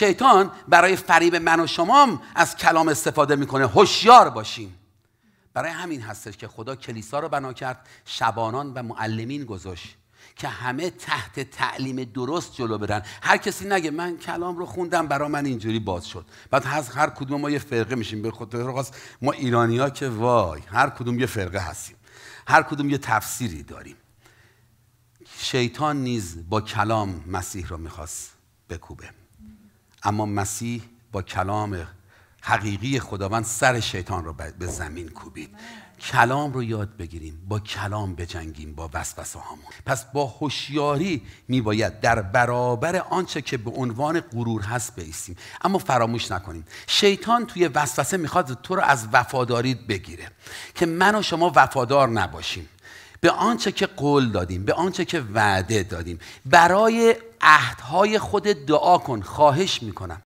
شیطان برای فریب من و شما از کلام استفاده میکنه هوشیار باشیم برای همین هستش که خدا کلیسا رو بنا کرد شبانان و معلمین گذاشت که همه تحت تعلیم درست جلو برن هر کسی نگه من کلام رو خوندم برای من اینجوری باز شد بعد از هر کدوم ما یه فرقه میشیم به خود ما ایرانی ها که وای هر کدوم یه فرقه هستیم هر کدوم یه تفسیری داریم شیطان نیز با کلام مسیح رو میخواست بکوبه اما مسیح با کلام حقیقی خداوند سر شیطان رو به زمین کوبید کلام رو یاد بگیریم با کلام بجنگیم با وسوسه هامون پس با هوشیاری میباید در برابر آنچه که به عنوان غرور هست بیستیم اما فراموش نکنیم شیطان توی وسوسه میخواد تو رو از وفاداریت بگیره که من و شما وفادار نباشیم به آنچه که قول دادیم به آنچه که وعده دادیم برای عهدهای خود دعا کن خواهش میکنم